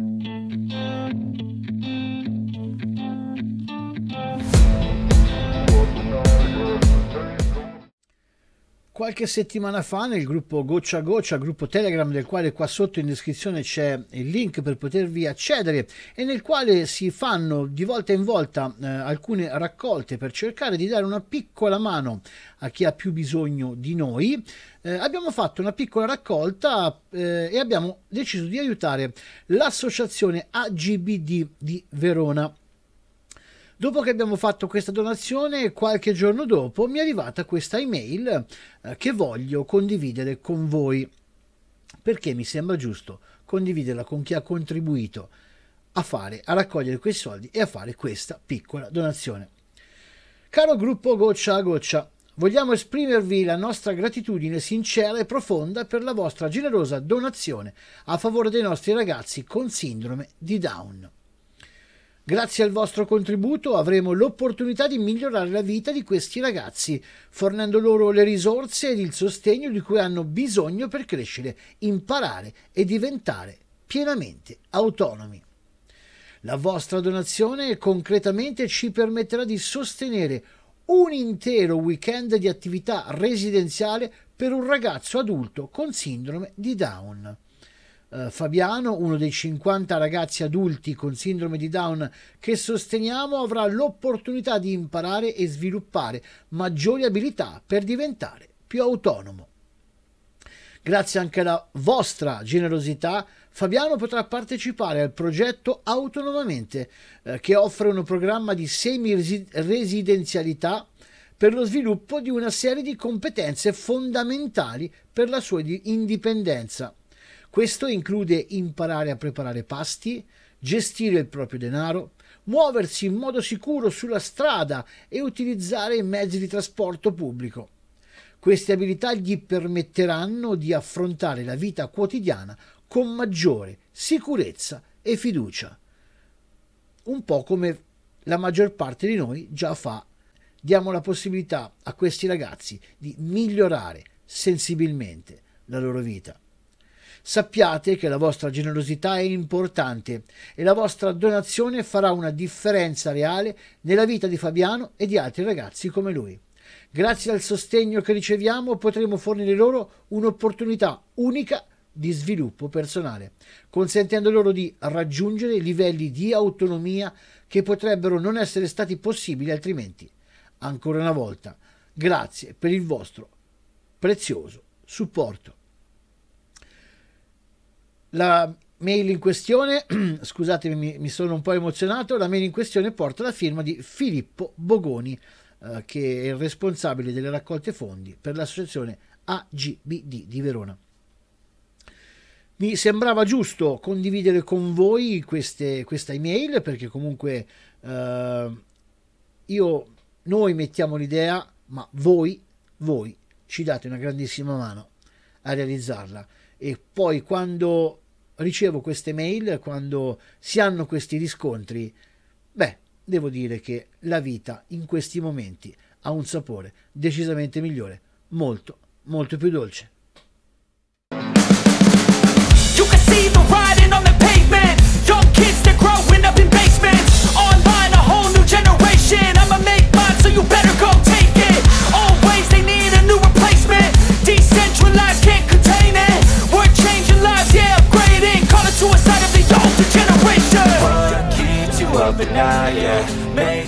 Mm-hmm. Qualche settimana fa nel gruppo Goccia Goccia, gruppo Telegram del quale qua sotto in descrizione c'è il link per potervi accedere e nel quale si fanno di volta in volta eh, alcune raccolte per cercare di dare una piccola mano a chi ha più bisogno di noi, eh, abbiamo fatto una piccola raccolta eh, e abbiamo deciso di aiutare l'associazione AGBD di Verona Dopo che abbiamo fatto questa donazione, qualche giorno dopo mi è arrivata questa email eh, che voglio condividere con voi, perché mi sembra giusto condividerla con chi ha contribuito a fare, a raccogliere quei soldi e a fare questa piccola donazione. Caro gruppo Goccia a Goccia, vogliamo esprimervi la nostra gratitudine sincera e profonda per la vostra generosa donazione a favore dei nostri ragazzi con sindrome di Down. Grazie al vostro contributo avremo l'opportunità di migliorare la vita di questi ragazzi, fornendo loro le risorse ed il sostegno di cui hanno bisogno per crescere, imparare e diventare pienamente autonomi. La vostra donazione concretamente ci permetterà di sostenere un intero weekend di attività residenziale per un ragazzo adulto con sindrome di Down eh, Fabiano, uno dei 50 ragazzi adulti con sindrome di Down che sosteniamo, avrà l'opportunità di imparare e sviluppare maggiori abilità per diventare più autonomo. Grazie anche alla vostra generosità, Fabiano potrà partecipare al progetto autonomamente, eh, che offre un programma di semi-residenzialità per lo sviluppo di una serie di competenze fondamentali per la sua indipendenza. Questo include imparare a preparare pasti, gestire il proprio denaro, muoversi in modo sicuro sulla strada e utilizzare i mezzi di trasporto pubblico. Queste abilità gli permetteranno di affrontare la vita quotidiana con maggiore sicurezza e fiducia, un po' come la maggior parte di noi già fa. Diamo la possibilità a questi ragazzi di migliorare sensibilmente la loro vita. Sappiate che la vostra generosità è importante e la vostra donazione farà una differenza reale nella vita di Fabiano e di altri ragazzi come lui. Grazie al sostegno che riceviamo potremo fornire loro un'opportunità unica di sviluppo personale, consentendo loro di raggiungere livelli di autonomia che potrebbero non essere stati possibili altrimenti. Ancora una volta, grazie per il vostro prezioso supporto. La mail in questione, scusatemi, mi, sono un po' emozionato, la mail in questione porta la firma di Filippo Bogoni, eh, che è il responsabile delle raccolte fondi per l'associazione AGBD di Verona. Mi sembrava giusto condividere con voi queste, questa email perché comunque eh, io, noi mettiamo l'idea, ma voi, voi ci date una grandissima mano a realizzarla e poi quando ricevo queste mail quando si hanno questi riscontri, beh, devo dire che la vita in questi momenti ha un sapore decisamente migliore, molto, molto più dolce. yeah, yeah.